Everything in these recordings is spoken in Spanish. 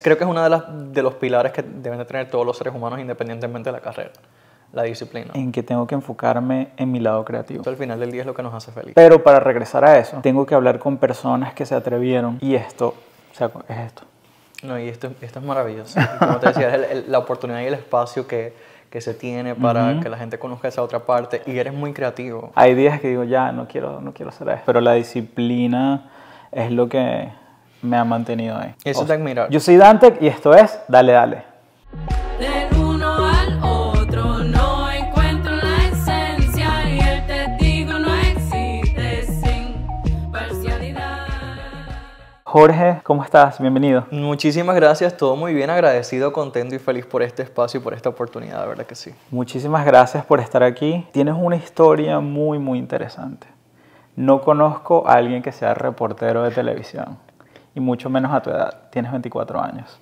Creo que es uno de, de los pilares que deben de tener todos los seres humanos independientemente de la carrera, la disciplina. En que tengo que enfocarme en mi lado creativo. Esto al final del día es lo que nos hace feliz. Pero para regresar a eso, tengo que hablar con personas que se atrevieron y esto, o sea, es esto. No, y esto, es maravilloso. como te decía, es la oportunidad y el espacio que, se tiene para que la gente conozca esa otra parte y eres muy creativo. Hay días que digo, ya, no quiero, no quiero hacer eso. Pero la disciplina es lo que me ha mantenido ahí. Eso te Yo soy Dante y esto es Dale Dale. Jorge, ¿cómo estás? Bienvenido. Muchísimas gracias, todo muy bien, agradecido, contento y feliz por este espacio y por esta oportunidad, de verdad que sí. Muchísimas gracias por estar aquí. Tienes una historia muy, muy interesante. No conozco a alguien que sea reportero de televisión y mucho menos a tu edad, tienes 24 años.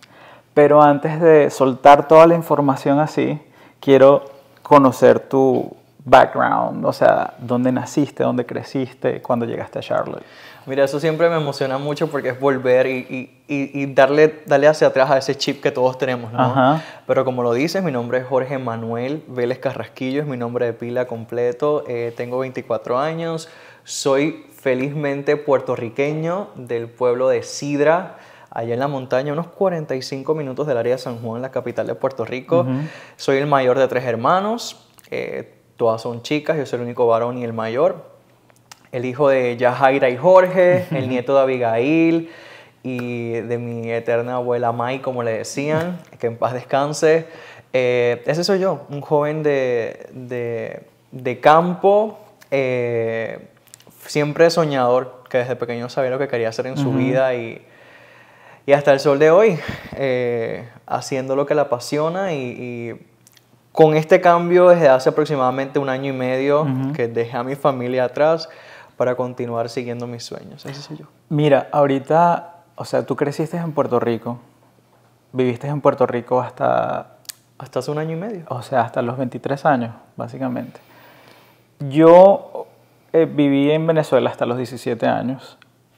Pero antes de soltar toda la información así, quiero conocer tu background, o sea, dónde naciste, dónde creciste, cuándo llegaste a Charlotte. Mira, eso siempre me emociona mucho porque es volver y, y, y darle, darle hacia atrás a ese chip que todos tenemos, ¿no? Ajá. Pero como lo dices, mi nombre es Jorge Manuel Vélez Carrasquillo, es mi nombre de pila completo, eh, tengo 24 años, soy felizmente puertorriqueño del pueblo de Sidra, allá en la montaña, unos 45 minutos del área de San Juan, la capital de Puerto Rico. Soy el mayor de tres hermanos, eh, todas son chicas, yo soy el único varón y el mayor. El hijo de Yajaira y Jorge, el nieto de Abigail y de mi eterna abuela Mai, como le decían, que en paz descanse. Eh, ese soy yo, un joven de, campo. Eh, siempre soñador, que desde pequeño sabía lo que quería hacer en su vida y, y, hasta el sol de hoy, eh, haciendo lo que la apasiona y, con este cambio desde hace aproximadamente un año y medio que dejé a mi familia atrás para continuar siguiendo mis sueños. yo. Mira, ahorita, o sea, tú creciste en Puerto Rico, viviste en Puerto Rico hasta... Hasta hace un año y medio. O sea, hasta los 23 años, básicamente. Yo, eh, viví en Venezuela hasta los 17 años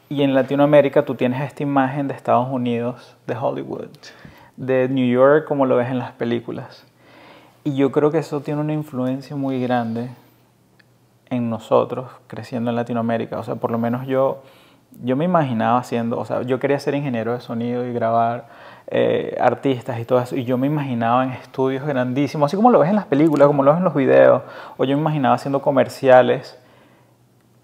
y en Latinoamérica tú tienes esta imagen de Estados Unidos, de Hollywood, de New York como lo ves en las películas. Y yo creo que eso tiene una influencia muy grande en nosotros creciendo en Latinoamérica. O sea, por lo menos yo, yo me imaginaba haciendo, o sea, yo quería ser ingeniero de sonido y grabar eh, artistas y todo eso. Y yo me imaginaba en estudios grandísimos, así como lo ves en las películas, como lo ves en los videos. O yo me imaginaba haciendo comerciales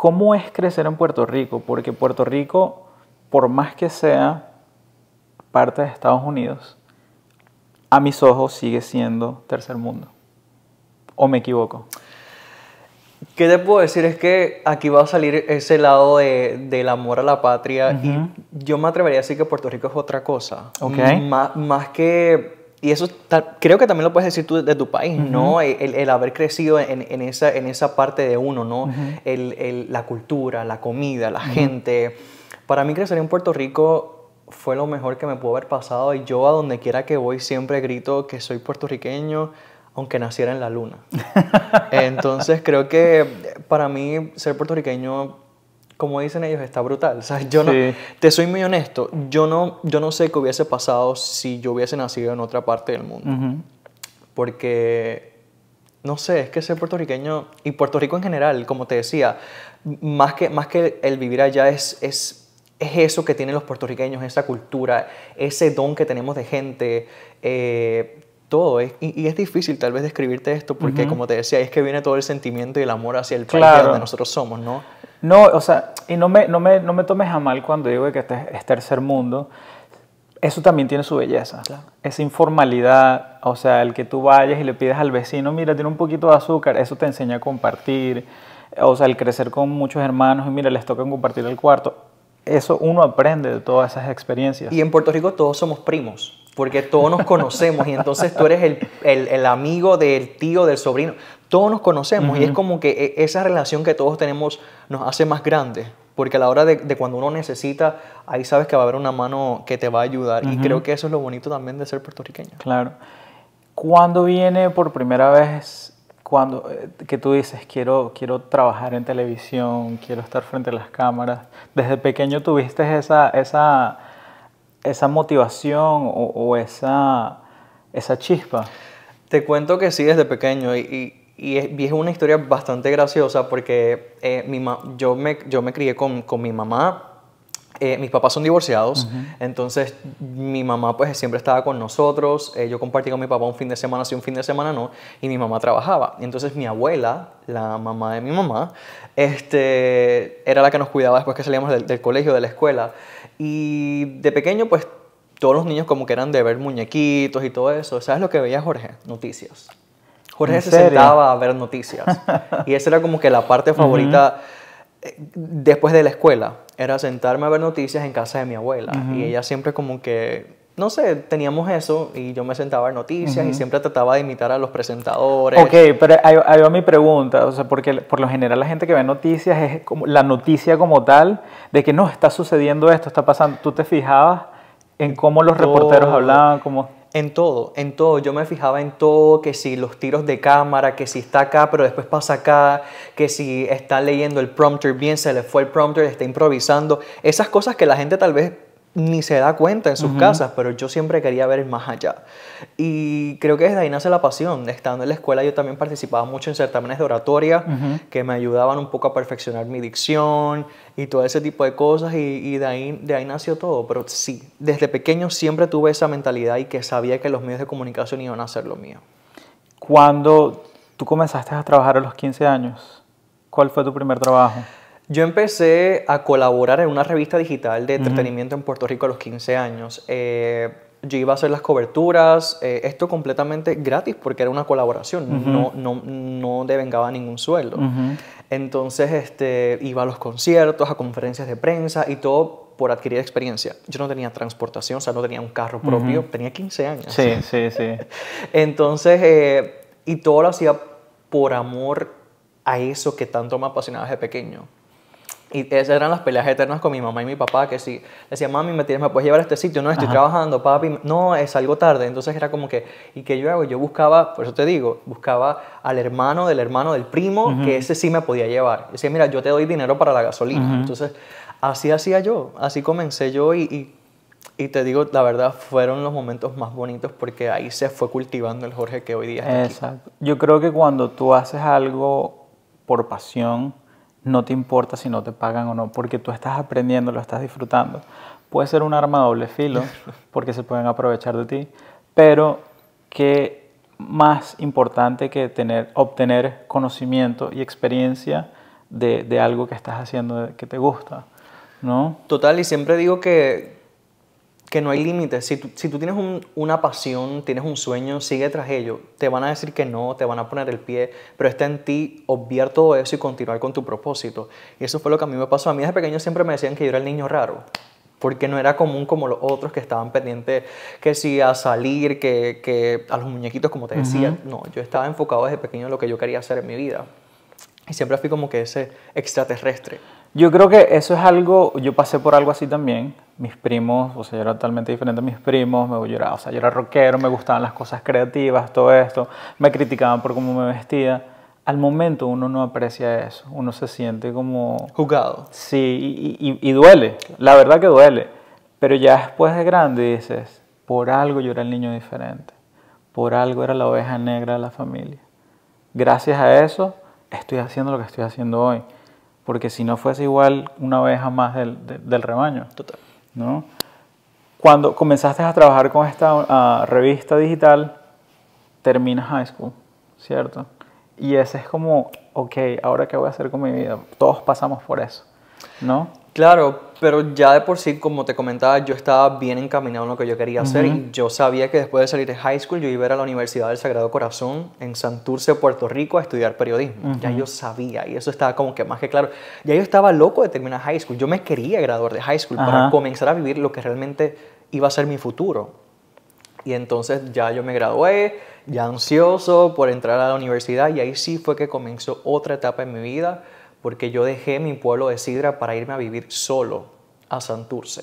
¿Cómo es crecer en Puerto Rico? Porque Puerto Rico, por más que sea parte de Estados Unidos, a mis ojos sigue siendo tercer mundo. ¿O me equivoco? ¿Qué te puedo decir? Es que aquí va a salir ese lado de, del amor a la patria. Y yo me atrevería a decir que Puerto Rico es otra cosa. Más, más que y eso creo que también lo puedes decir tú de, tu país, ¿no? El, el, haber crecido en, en, esa, en esa parte de uno, ¿no? el, el, la cultura, la comida, la gente. Para mí crecer en Puerto Rico fue lo mejor que me pudo haber pasado y yo a donde quiera que voy siempre grito que soy puertorriqueño aunque naciera en la luna. Entonces creo que para mí ser puertorriqueño como dicen ellos, está brutal. yo te soy muy honesto, yo no, yo no sé qué hubiese pasado si yo hubiese nacido en otra parte del mundo. Porque, no sé, es que ser puertorriqueño y Puerto Rico en general, como te decía, más que, más que el vivir allá es, es es eso que tienen los puertorriqueños, esa cultura, ese don que tenemos de gente, eh, todo. Es, y, es difícil tal vez describirte esto porque, como te decía, es que viene todo el sentimiento y el amor hacia el claro. país donde nosotros somos, ¿no? No, o sea, y no me, no me, no me tomes a mal cuando digo que este es tercer mundo. Eso también tiene su belleza. Esa informalidad, o sea, el que tú vayas y le pides al vecino, mira, tiene un poquito de azúcar, eso te enseña a compartir. O sea, el crecer con muchos hermanos y mira, les toca compartir el cuarto. Eso uno aprende de todas esas experiencias. Y en Puerto Rico todos somos primos porque todos nos conocemos y entonces tú eres el, amigo del tío, del sobrino, todos nos conocemos y es como que e, esa relación que todos tenemos nos hace más grande. porque a la hora de, cuando uno necesita, ahí sabes que va a haber una mano que te va a ayudar y creo que eso es lo bonito también de ser puertorriqueño. Claro. ¿Cuándo viene por primera vez cuando eh, que tú dices quiero quiero trabajar en televisión, quiero estar frente a las cámaras? Desde pequeño tuviste esa esa esa motivación o, esa, esa chispa? Te cuento que sí desde pequeño y, y, es, una historia bastante graciosa porque eh, mi yo, me, yo me crié con, mi mamá. Eh, mis papás son divorciados, entonces mi mamá pues siempre estaba con nosotros, eh, yo compartía con mi papá un fin de semana sí, un fin de semana no, y mi mamá trabajaba. Entonces mi abuela, la mamá de mi mamá, este, era la que nos cuidaba después que salíamos del colegio, de la escuela. Y de pequeño, pues todos los niños como que eran de ver muñequitos y todo eso. ¿Sabes lo que veía Jorge? Noticias. Jorge se sentaba a ver noticias. y esa era como que la parte favorita eh, después de la escuela. Era sentarme a ver noticias en casa de mi abuela. Y ella siempre como que no sé, teníamos eso y yo me sentaba en noticias y siempre trataba de imitar a los presentadores. Ok, pero ahí, va mi pregunta, o sea, porque por lo general la gente que ve noticias es como la noticia como tal de que no, está sucediendo esto, está pasando. ¿Tú te fijabas en cómo los reporteros hablaban? En todo, en todo. Yo me fijaba en todo, que si los tiros de cámara, que si está acá, pero después pasa acá, que si está leyendo el prompter bien, se le fue el prompter, está improvisando. Esas cosas que la gente tal vez ni se da cuenta en sus casas, pero yo siempre quería ver más allá. Y creo que desde ahí nace la pasión. Estando en la escuela yo también participaba mucho en certámenes de oratoria que me ayudaban un poco a perfeccionar mi dicción y todo ese tipo de cosas y, de, ahí, de ahí nació todo. Pero sí, desde pequeño siempre tuve esa mentalidad y que sabía que los medios de comunicación iban a ser lo mío. Cuando tú comenzaste a trabajar a los 15 años, ¿cuál fue tu primer trabajo? Yo empecé a colaborar en una revista digital de entretenimiento en Puerto Rico a los 15 años. Eh, yo iba a hacer las coberturas, eh, esto completamente gratis porque era una colaboración, no, no, no devengaba ningún sueldo. Entonces este, iba a los conciertos, a conferencias de prensa y todo por adquirir experiencia. Yo no tenía transportación, o sea, no tenía un carro propio, tenía 15 años. Sí, sí, sí. Entonces, eh, y todo lo hacía por amor a eso que tanto me apasionaba desde pequeño. Y esas eran las peleas eternas con mi mamá y mi papá, que si decía, mami, ¿me, tienes, ¿me puedes llevar a este sitio? No, estoy trabajando, papi, no, es algo tarde. Entonces era como que, ¿y que yo hago? Yo buscaba, por eso te digo, buscaba al hermano del hermano del primo, que ese sí me podía llevar. Decía, mira, yo te doy dinero para la gasolina. Entonces, así hacía yo, así comencé yo y, y te digo, la verdad, fueron los momentos más bonitos porque ahí se fue cultivando el Jorge que hoy día está Exacto. Yo creo que cuando tú haces algo por pasión, no te importa si no te pagan o no, porque tú estás aprendiendo, lo estás disfrutando. Puede ser un arma doble filo, porque se pueden aprovechar de ti, pero qué más importante que tener, obtener conocimiento y experiencia de, de algo que estás haciendo que te gusta, ¿no? Total, y siempre digo que, que no hay límites. Si tú, tienes una pasión, tienes un sueño, sigue tras ello. Te van a decir que no, te van a poner el pie, pero está en ti obviar todo eso y continuar con tu propósito. Y eso fue lo que a mí me pasó. A mí desde pequeño siempre me decían que yo era el niño raro porque no era común como los otros que estaban pendientes que si a salir, que, que a los muñequitos, como te decía. No, yo estaba enfocado desde pequeño en lo que yo quería hacer en mi vida. Y siempre fui como que ese extraterrestre. Yo creo que eso es algo, yo pasé por algo así también. Mis primos, o sea, yo era totalmente diferente a mis primos, me voy o sea, yo era rockero, me gustaban las cosas creativas, todo esto, me criticaban por cómo me vestía. Al momento uno no aprecia eso, uno se siente como... Jugado. Sí, y, y duele, la verdad que duele. Pero ya después de grande dices, por algo yo era el niño diferente, por algo era la oveja negra de la familia. Gracias a eso estoy haciendo lo que estoy haciendo hoy porque si no fuese igual una oveja más del, rebaño. Total. ¿no? Cuando comenzaste a trabajar con esta ah, revista digital, terminas high school, ¿cierto? Y ese es como, ok, ahora qué voy a hacer con mi vida. Todos pasamos por eso, ¿no? Claro, pero ya de por sí, como te comentaba, yo estaba bien encaminado en lo que yo quería hacer y yo sabía que después de salir de high school yo iba a ir a la Universidad del Sagrado Corazón en Santurce, Puerto Rico, a estudiar periodismo. Ya yo sabía y eso estaba como que más que claro. Ya yo estaba loco de terminar high school. Yo me quería graduar de high school para comenzar a vivir lo que realmente iba a ser mi futuro. Y entonces ya yo me gradué, ya ansioso por entrar a la universidad y ahí sí fue que comenzó otra etapa en mi vida porque yo dejé mi pueblo de Sidra para irme a vivir solo a Santurce,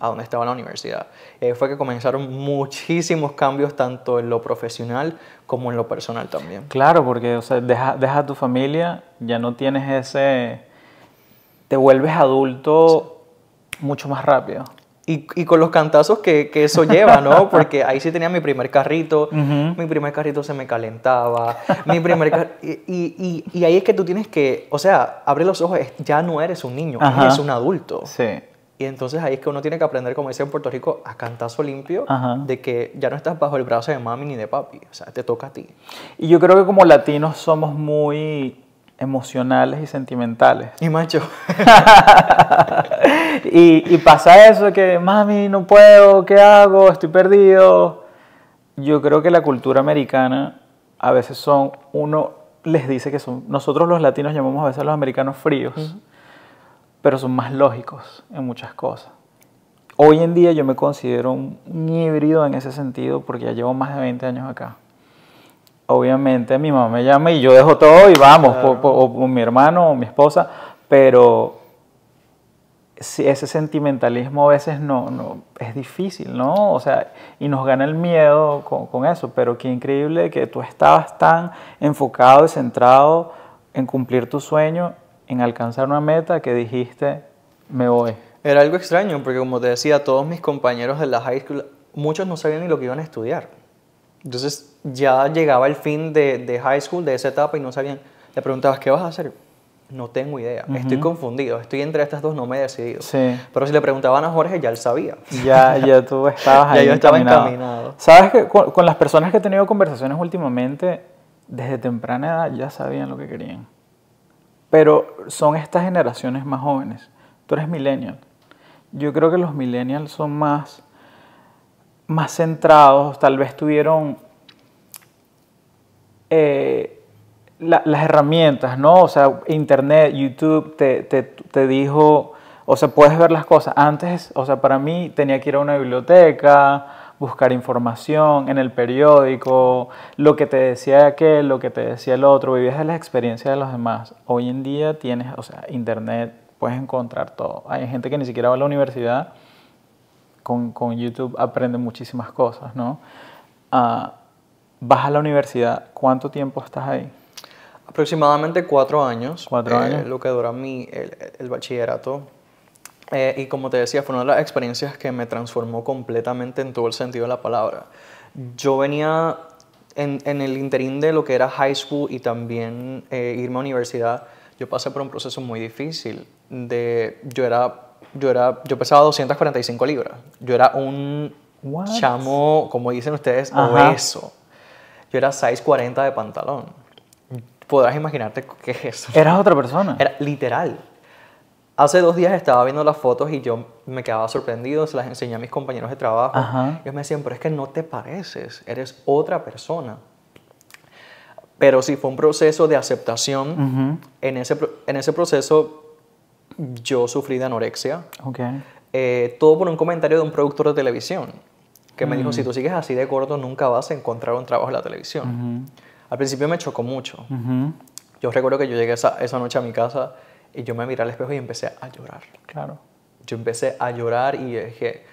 a donde estaba la universidad. Eh, fue que comenzaron muchísimos cambios, tanto en lo profesional como en lo personal también. Claro, porque o sea, dejas deja tu familia, ya no tienes ese... Te vuelves adulto mucho más rápido. Y, y, con los cantazos que, que, eso lleva, ¿no? Porque ahí sí tenía mi primer carrito, mi primer carrito se me calentaba, mi primer y, y, y, ahí es que tú tienes que, o sea, abre los ojos, ya no eres un niño, eres un adulto. Sí. Y entonces ahí es que uno tiene que aprender, como dice en Puerto Rico, a cantazo limpio, de que ya no estás bajo el brazo de mami ni de papi, o sea, te toca a ti. Y yo creo que como latinos somos muy emocionales y sentimentales. Y macho. y, pasa eso, que mami, no puedo, ¿qué hago? Estoy perdido. Yo creo que la cultura americana a veces son, uno les dice que son, nosotros los latinos llamamos a veces a los americanos fríos pero son más lógicos en muchas cosas. Hoy en día yo me considero un, híbrido en ese sentido porque ya llevo más de 20 años acá. Obviamente mi mamá me llama y yo dejo todo y vamos, con o, mi hermano o mi esposa, pero ese sentimentalismo a veces no, es difícil, ¿no? O sea, y nos gana el miedo con, eso, pero qué increíble que tú estabas tan enfocado y centrado en cumplir tu sueño en alcanzar una meta que dijiste, me voy? Era algo extraño, porque como te decía, todos mis compañeros de la high school, muchos no sabían ni lo que iban a estudiar. Entonces ya llegaba el fin de, de high school, de esa etapa, y no sabían. Le preguntabas, ¿qué vas a hacer? No tengo idea, estoy confundido, estoy entre estas dos, no me he decidido. Pero si le preguntaban a Jorge, ya él sabía. Ya, tú estabas ahí. ya yo estaba encaminado. Sabes que con las personas que he tenido conversaciones últimamente, desde temprana edad ya sabían lo que querían. Pero son estas generaciones más jóvenes. Tú eres millennial. Yo creo que los millennials son más, más centrados, tal vez tuvieron eh, las herramientas, ¿no? O sea, Internet, YouTube te, te, te dijo, o sea, puedes ver las cosas. Antes, o sea, para mí tenía que ir a una biblioteca buscar información en el periódico, lo que te decía aquel, lo que te decía el otro, vivías la experiencia de los demás. Hoy en día tienes, o sea, internet, puedes encontrar todo. Hay gente que ni siquiera va a la universidad, con, YouTube aprende muchísimas cosas, ¿no? Ah, vas a la universidad, ¿cuánto tiempo estás ahí? Aproximadamente cuatro años. Cuatro eh, años. Lo que dura mi, el, el bachillerato eh, y como te decía, fue una de las experiencias que me transformó completamente en todo el sentido de la palabra. Yo venía en, el interín de lo que era high school y también eh, irme a universidad, yo pasé por un proceso muy difícil. De, yo, era, yo, era, yo pesaba 245 libras. Yo era un chamo, como dicen ustedes, obeso. Yo era 640 de pantalón. Podrás imaginarte qué es eso. Eras otra persona. Era literal. Hace dos días estaba viendo las fotos y yo me quedaba sorprendido, se las enseñé a mis compañeros de trabajo. Yo me decían, pero es que no te pareces, eres otra persona. Pero sí fue un proceso de aceptación. en, ese, proceso yo sufrí de anorexia. Eh, todo por un comentario de un productor de televisión que me dijo, mm. si tú sigues así de gordo, nunca vas a encontrar un trabajo en la televisión. Al principio me chocó mucho. Yo recuerdo que yo llegué esa noche a mi casa y yo me miré al espejo y empecé a llorar. Claro. Yo empecé a llorar y dije,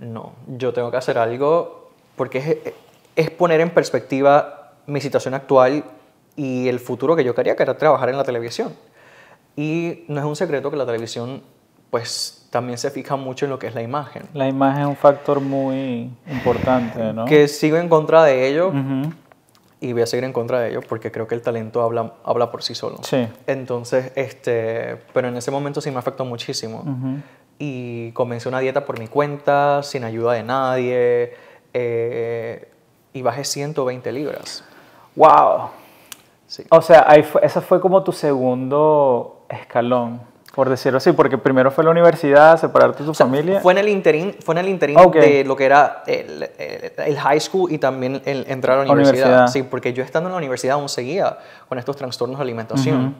no, yo tengo que hacer algo porque es, es poner en perspectiva mi situación actual y el futuro que yo quería, que era trabajar en la televisión. Y no es un secreto que la televisión pues también se fija mucho en lo que es la imagen. La imagen es un factor muy importante, ¿no? Que sigo en contra de ello, y voy a seguir en contra de ello porque creo que el talento habla, habla por sí solo. Sí. Entonces, este, pero en ese momento sí me afectó muchísimo. Y comencé una dieta por mi cuenta, sin ayuda de nadie, eh, y bajé 120 libras. ¡Wow! Sí. O sea, ahí ese fue como tu segundo escalón por decirlo así, porque primero fue la universidad, separarte de tu familia. Fue en el interín, fue en el interín de lo que era el, high school y también el entrar a la universidad. Sí, porque yo estando en la universidad aún seguía con estos trastornos de alimentación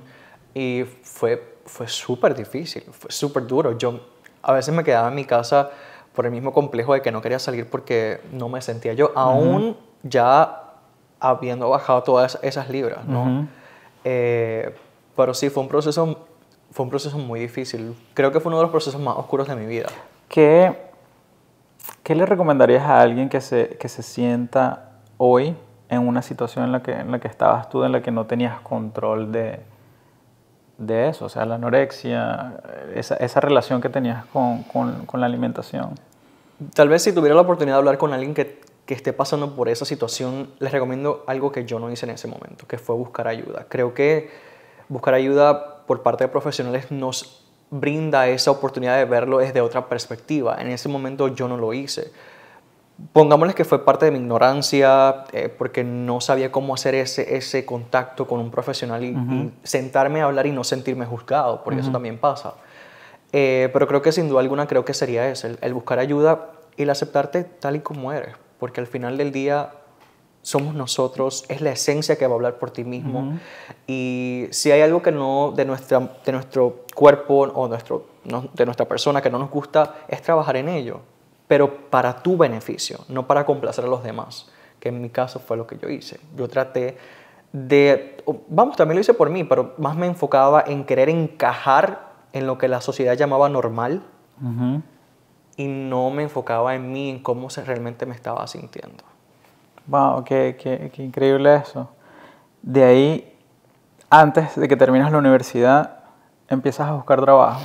y fue, fue súper difícil, fue súper duro. Yo a veces me quedaba en mi casa por el mismo complejo de que no quería salir porque no me sentía yo, aún ya habiendo bajado todas esas libras, ¿no? Eh, pero sí, fue un proceso fue un proceso muy difícil. Creo que fue uno de los procesos más oscuros de mi vida. ¿Qué, qué le recomendarías a alguien que se, que se sienta hoy en una situación en la, que, en la que estabas tú, en la que no tenías control de, de eso? O sea, la anorexia, esa, esa relación que tenías con, con, la alimentación. Tal vez si tuviera la oportunidad de hablar con alguien que, que esté pasando por esa situación, les recomiendo algo que yo no hice en ese momento, que fue buscar ayuda. Creo que buscar ayuda por parte de profesionales nos brinda esa oportunidad de verlo desde otra perspectiva. En ese momento yo no lo hice. Pongámosles que fue parte de mi ignorancia, eh, porque no sabía cómo hacer ese, ese contacto con un profesional y, sentarme a hablar y no sentirme juzgado, porque eso también pasa. Eh, pero creo que sin duda alguna creo que sería eso, el, el buscar ayuda y el aceptarte tal y como eres, porque al final del día somos nosotros, es la esencia que va a hablar por ti mismo. Y si hay algo que no de, nuestro cuerpo o de nuestra persona que no nos gusta, es trabajar en ello, pero para tu beneficio, no para complacer a los demás, que en mi caso fue lo que yo hice. Yo traté de, vamos, también lo hice por mí, pero más me enfocaba en querer encajar en lo que la sociedad llamaba normal y no me enfocaba en mí, en cómo realmente me estaba sintiendo. Wow, qué, qué, qué increíble eso. De ahí, antes de que terminas la universidad, empiezas a buscar trabajo.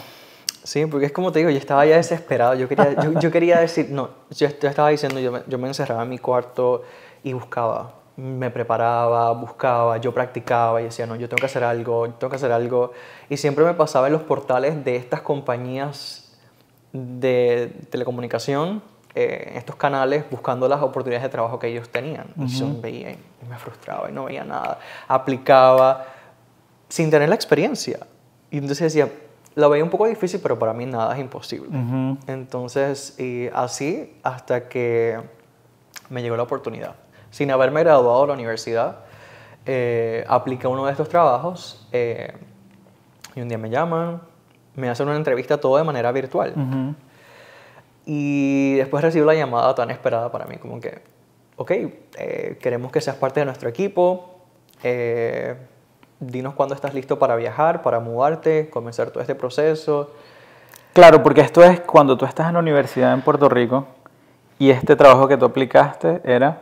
Sí, porque es como te digo, yo estaba ya desesperado. Yo quería, decir, no, yo, estaba diciendo, yo me, yo me, encerraba en mi cuarto y buscaba. Me preparaba, buscaba, yo practicaba y decía, no, yo tengo que hacer algo, tengo que hacer algo. Y siempre me pasaba en los portales de estas compañías de telecomunicación eh, estos canales buscando las oportunidades de trabajo que ellos tenían. Y yo veía y me frustraba y no veía nada. Aplicaba sin tener la experiencia. Y entonces decía, la veía un poco difícil, pero para mí nada es imposible. Entonces, y así hasta que me llegó la oportunidad. Sin haberme graduado de la universidad, eh, apliqué uno de estos trabajos eh, y un día me llaman, me hacen una entrevista todo de manera virtual. Y después recibo la llamada tan esperada para mí, como que, ok, eh, queremos que seas parte de nuestro equipo, eh, dinos cuándo estás listo para viajar, para mudarte, comenzar todo este proceso. Claro, porque esto es cuando tú estás en la universidad en Puerto Rico y este trabajo que tú aplicaste era...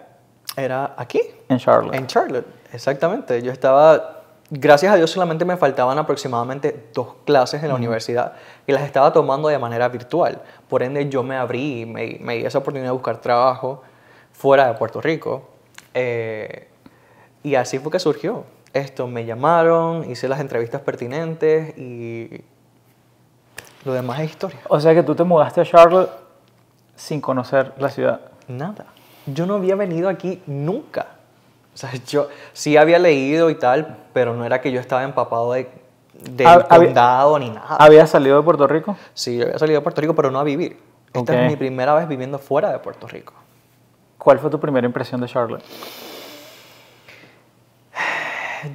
Era aquí. En Charlotte. En Charlotte, exactamente. Yo estaba gracias a Dios solamente me faltaban aproximadamente dos clases en la universidad y las estaba tomando de manera virtual. Por ende yo me abrí y me, di esa oportunidad de buscar trabajo fuera de Puerto Rico. Eh, y así fue que surgió. Esto me llamaron, hice las entrevistas pertinentes y lo demás es historia. O sea que tú te mudaste a Charlotte sin conocer la ciudad. Nada. Yo no había venido aquí nunca. O sea, yo sí había leído y tal, pero no era que yo estaba empapado de, del ni nada. ¿Había salido de Puerto Rico? Sí, había salido de Puerto Rico, pero no a vivir. Esta es mi primera vez viviendo fuera de Puerto Rico. ¿Cuál fue tu primera impresión de Charlotte?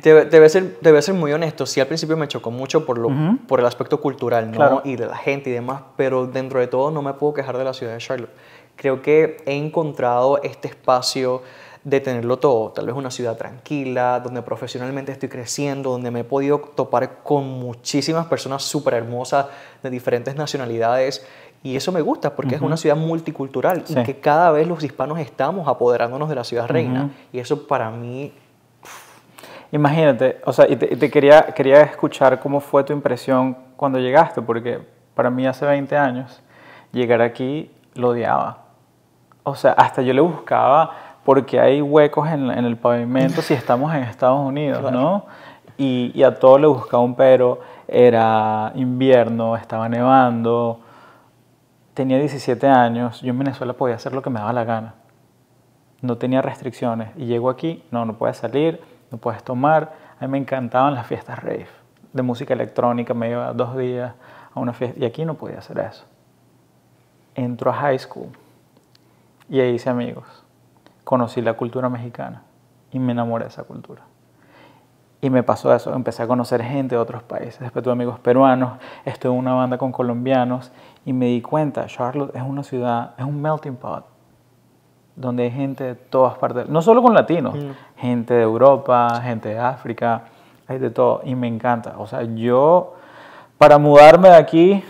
Debe, ser, debe ser muy honesto. Sí, al principio me chocó mucho por, lo, por el aspecto cultural y de la gente y demás, pero dentro de todo no me puedo quejar de la ciudad de Charlotte. Creo que he encontrado este espacio de tenerlo todo, tal vez una ciudad tranquila, donde profesionalmente estoy creciendo, donde me he podido topar con muchísimas personas súper hermosas de diferentes nacionalidades. Y eso me gusta porque es una ciudad multicultural y que cada vez los hispanos estamos apoderándonos de la ciudad reina. Y eso para mí... Imagínate, o sea, te, quería, quería escuchar cómo fue tu impresión cuando llegaste, porque para mí hace 20 años llegar aquí lo odiaba. O sea, hasta yo le buscaba porque hay huecos en, el pavimento si estamos en Estados Unidos, ¿no? Y, a todo le buscaba un pero. Era invierno, estaba nevando, tenía 17 años, yo en Venezuela podía hacer lo que me daba la gana. No tenía restricciones. Y llego aquí, no, no puedes salir, no puedes tomar. A mí me encantaban las fiestas rave, de música electrónica, me iba dos días a una fiesta. Y aquí no podía hacer eso. Entro a high school y ahí hice amigos conocí la cultura mexicana y me enamoré de esa cultura. Y me pasó eso, empecé a conocer gente de otros países, después amigos peruanos, estuve en una banda con colombianos y me di cuenta, Charlotte es una ciudad, es un melting pot, donde hay gente de todas partes, no solo con latinos, mm. gente de Europa, gente de África, hay de todo y me encanta. O sea, yo para mudarme de aquí,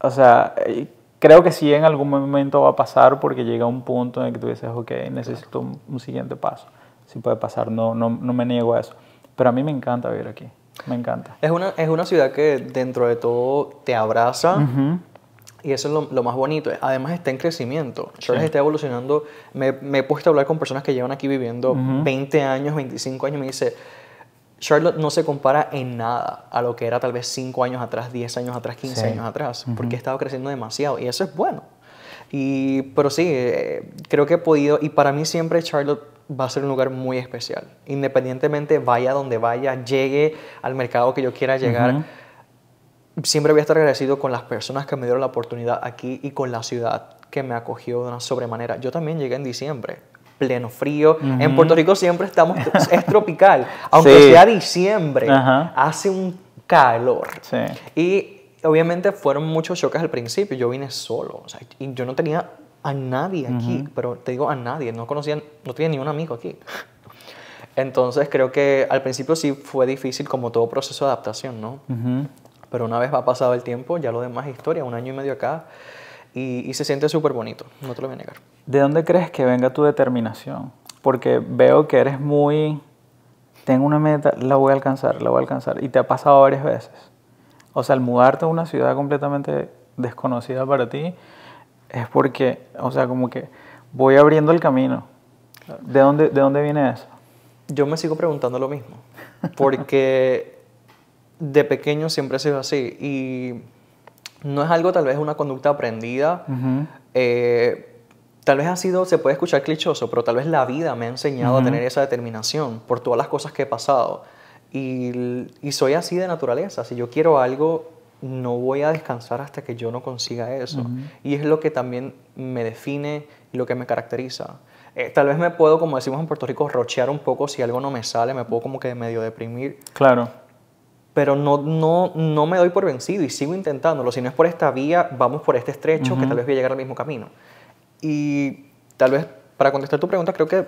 o sea, eh, creo que sí en algún momento va a pasar porque llega un punto en el que tú dices, ok, necesito un, siguiente paso. Si sí puede pasar, no, no, no me niego a eso. Pero a mí me encanta vivir aquí, me encanta. Es una, es una ciudad que dentro de todo te abraza. Y eso es lo, más bonito. Además está en crecimiento. Charles les está evolucionando. Me, he puesto a hablar con personas que llevan aquí viviendo 20 años, 25 años. Me dice, Charlotte no se compara en nada a lo que era tal vez cinco años atrás, 10 años atrás, 15 años atrás, porque he estado creciendo demasiado y eso es bueno. pero sí, eh, creo que he podido, y para mí siempre Charlotte va a ser un lugar muy especial. Independientemente vaya donde vaya, llegue al mercado que yo quiera llegar, siempre voy a estar agradecido con las personas que me dieron la oportunidad aquí y con la ciudad que me acogió de una sobremanera. Yo también llegué en diciembre pleno frío. En Puerto Rico siempre estamos, es tropical, aunque sea diciembre, hace un calor. Y obviamente fueron muchos choques al principio, yo vine solo, y yo no tenía a nadie aquí, pero te digo a nadie, no conocía, no tenía ni un amigo aquí. Entonces creo que al principio sí fue difícil como todo proceso de adaptación, ¿no? Pero una vez va pasado el tiempo, ya lo demás es historia, un año y medio acá y, se siente súper bonito, no te lo voy a negar. ¿De dónde crees que venga tu determinación? Porque veo que eres muy, tengo una meta, la voy a alcanzar, la voy a alcanzar, y te ha pasado varias veces. O sea, al mudarte a una ciudad completamente desconocida para ti, es porque, o sea, como que voy abriendo el camino. ¿De dónde, de dónde viene eso? Yo me sigo preguntando lo mismo, porque de pequeño siempre ha sido así y no es algo tal vez una conducta aprendida. Eh, tal vez ha sido, se puede escuchar clichoso, pero tal vez la vida me ha enseñado a tener esa determinación por todas las cosas que he pasado. Y, soy así de naturaleza. Si yo quiero algo, no voy a descansar hasta que yo no consiga eso. Y es lo que también me define y lo que me caracteriza. Eh, tal vez me puedo, como decimos en Puerto Rico, rochear un poco si algo no me sale, me puedo como que medio deprimir. Claro pero no, no, no me doy por vencido y sigo intentándolo. Si no es por esta vía, vamos por este estrecho que tal vez voy a llegar al mismo camino. Y tal vez, para contestar tu pregunta, creo que,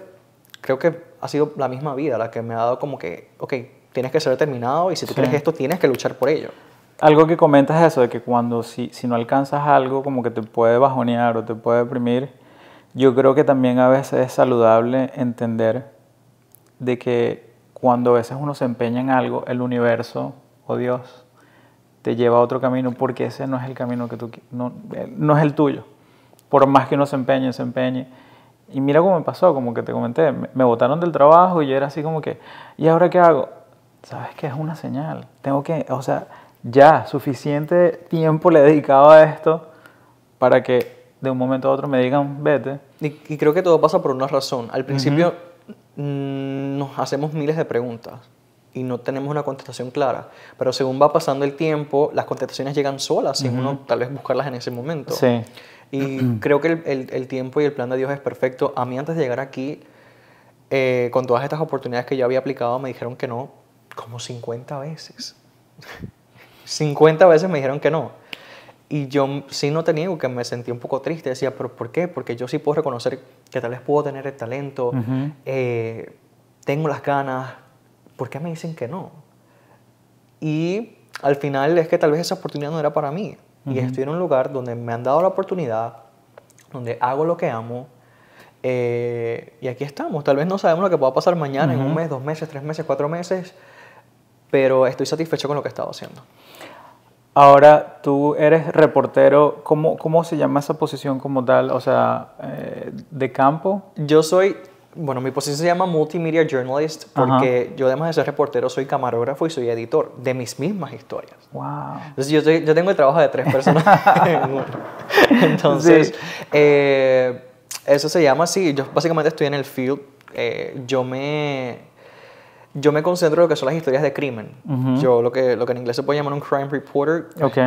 creo que ha sido la misma vida la que me ha dado como que, ok, tienes que ser determinado y si tú sí. quieres esto, tienes que luchar por ello. Algo que comentas es eso, de que cuando si, si no alcanzas algo, como que te puede bajonear o te puede deprimir. Yo creo que también a veces es saludable entender de que cuando a veces uno se empeña en algo, el universo o Dios te lleva a otro camino porque ese no es el camino que tú no, eh, no es el tuyo. Por más que uno se empeñe, se empeñe. Y mira cómo me pasó, como que te comenté, me botaron del trabajo y yo era así como que, ¿y ahora qué hago? Sabes qué? es una señal. Tengo que, o sea, ya suficiente tiempo le he dedicado a esto para que de un momento a otro me digan, vete. Y, creo que todo pasa por una razón. Al principio Mm, nos hacemos miles de preguntas y no tenemos una contestación clara. Pero según va pasando el tiempo, las contestaciones llegan solas, sin uno tal vez buscarlas en ese momento. Y creo que el, tiempo y el plan de Dios es perfecto. A mí antes de llegar aquí, eh, con todas estas oportunidades que yo había aplicado, me dijeron que no como 50 veces. 50 veces me dijeron que no. Y yo sí no tenía que me sentí un poco triste, decía, pero ¿por qué? Porque yo sí puedo reconocer que tal vez puedo tener el talento, eh, tengo las ganas, ¿por qué me dicen que no? Y al final es que tal vez esa oportunidad no era para mí. Y estoy en un lugar donde me han dado la oportunidad, donde hago lo que amo, eh, y aquí estamos. Tal vez no sabemos lo que pueda pasar mañana, en un mes, dos meses, tres meses, cuatro meses, pero estoy satisfecho con lo que he estado haciendo. Ahora, tú eres reportero, ¿cómo, cómo se llama esa posición como tal? O sea, eh, de campo. Yo soy, bueno, mi posición se llama Multimedia Journalist porque yo además de ser reportero soy camarógrafo y soy editor de mis mismas historias. Wow. Entonces yo, tengo el trabajo de tres personas. Entonces, eh, eso se llama así. Yo básicamente estoy en el field. Eh, yo me yo me concentro en lo que son las historias de crimen. Yo lo que, lo que en inglés se puede llamar un crime reporter,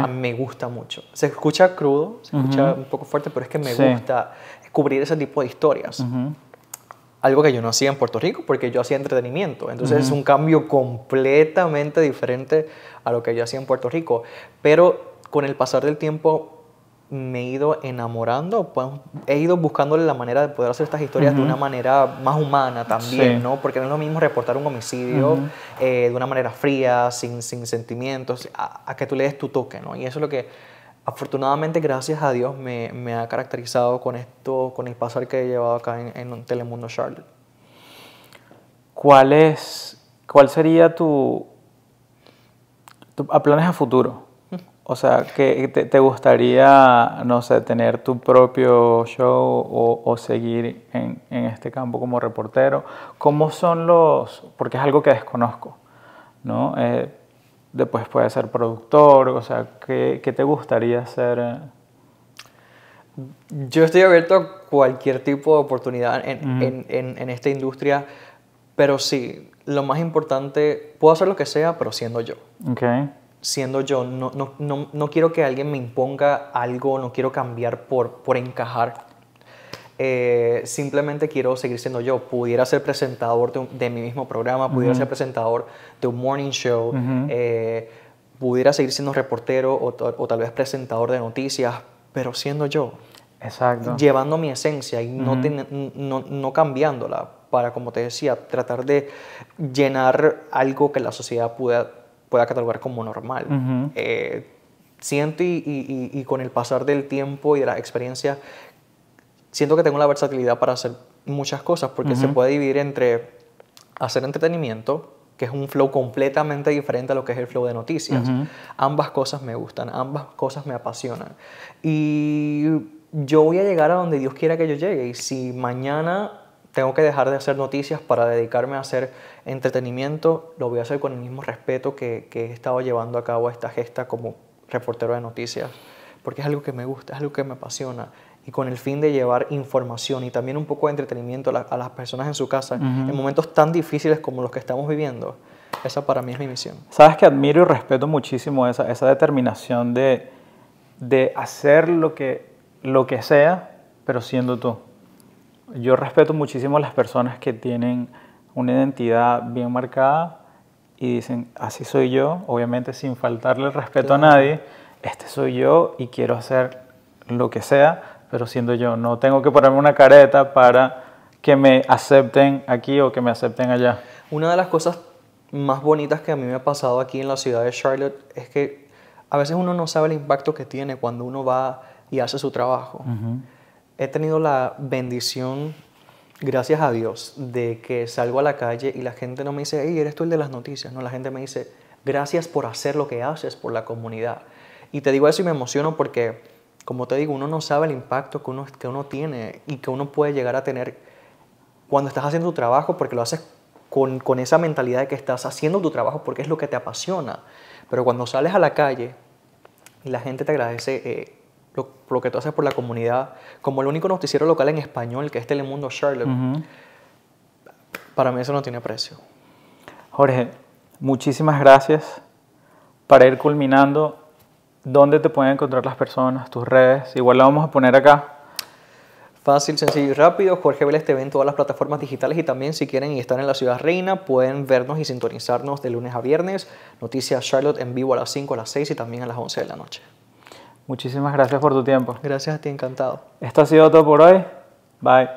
me gusta mucho. Se escucha crudo, se escucha un poco fuerte, pero es que me gusta cubrir ese tipo de historias. Algo que yo no hacía en Puerto Rico porque yo hacía entretenimiento. Entonces es un cambio completamente diferente a lo que yo hacía en Puerto Rico. Pero con el pasar del tiempo me he ido enamorando, pues, he ido buscándole la manera de poder hacer estas historias de una manera más humana también, ¿no? Porque no es lo mismo reportar un homicidio eh, de una manera fría, sin, sentimientos, a, que tú le des tu toque, ¿no? Y eso es lo que afortunadamente, gracias a Dios, me, ha caracterizado con esto, con el pasar que he llevado acá en, Telemundo Charlotte. ¿Cuál es, cuál sería tu, tu planes a futuro? O sea, que te, gustaría, no sé, tener tu propio show o, seguir en, este campo como reportero? ¿Cómo son los...? Porque es algo que desconozco, ¿no? Eh, después puede ser productor, o sea, ¿qué, te gustaría hacer? Yo estoy abierto a cualquier tipo de oportunidad en, en esta industria, pero sí, lo más importante, puedo hacer lo que sea, pero siendo yo. Okay siendo yo, no, no, quiero que alguien me imponga algo, no quiero cambiar por, por encajar. Eh, simplemente quiero seguir siendo yo. Pudiera ser presentador de, mi mismo programa, pudiera ser presentador de un morning show, eh, pudiera seguir siendo reportero o, tal vez presentador de noticias, pero siendo yo. Exacto. Llevando mi esencia y no, no, no cambiándola para, como te decía, tratar de llenar algo que la sociedad pueda pueda catalogar como normal. Eh, siento y, con el pasar del tiempo y de la experiencia siento que tengo la versatilidad para hacer muchas cosas, porque se puede dividir entre hacer entretenimiento, que es un flow completamente diferente a lo que es el flow de noticias. Ambas cosas me gustan, ambas cosas me apasionan. Y yo voy a llegar a donde Dios quiera que yo llegue. Y si mañana tengo que dejar de hacer noticias para dedicarme a hacer entretenimiento, lo voy a hacer con el mismo respeto que, he estado llevando a cabo esta gesta como reportero de noticias, porque es algo que me gusta, es algo que me apasiona, y con el fin de llevar información y también un poco de entretenimiento a, las personas en su casa en momentos tan difíciles como los que estamos viviendo. Esa para mí es mi misión. Sabes que admiro y respeto muchísimo esa, esa determinación de, de hacer lo que, lo que sea, pero siendo tú. Yo respeto muchísimo a las personas que tienen una identidad bien marcada y dicen, así soy yo, obviamente sin faltarle respeto a nadie, este soy yo y quiero hacer lo que sea, pero siendo yo, no tengo que ponerme una careta para que me acepten aquí o que me acepten allá. Una de las cosas más bonitas que a mí me ha pasado aquí en la ciudad de Charlotte es que a veces uno no sabe el impacto que tiene cuando uno va y hace su trabajo. He tenido la bendición gracias a Dios, de que salgo a la calle y la gente no me dice, hey, eres tú el de las noticias. No, la gente me dice, gracias por hacer lo que haces por la comunidad. Y te digo eso y me emociono porque, como te digo, uno no sabe el impacto que uno, que uno tiene y que uno puede llegar a tener cuando estás haciendo tu trabajo porque lo haces con, esa mentalidad de que estás haciendo tu trabajo porque es lo que te apasiona. Pero cuando sales a la calle y la gente te agradece eh, lo, que tú haces por la comunidad, como el único noticiero local en español que es Telemundo Charlotte, para mí eso no tiene precio. Jorge, muchísimas gracias. Para ir culminando, ¿dónde te pueden encontrar las personas, tus redes? Igual la vamos a poner acá. Fácil, sencillo y rápido. Jorge Vélez ve en todas las plataformas digitales y también si quieren y están en la Ciudad Reina pueden vernos y sintonizarnos de lunes a viernes. Noticias Charlotte en vivo a las 5, a las 6 y también a las 11 de la noche. Muchísimas gracias por tu tiempo. Gracias a ti, encantado. Esto ha sido todo por hoy. Bye.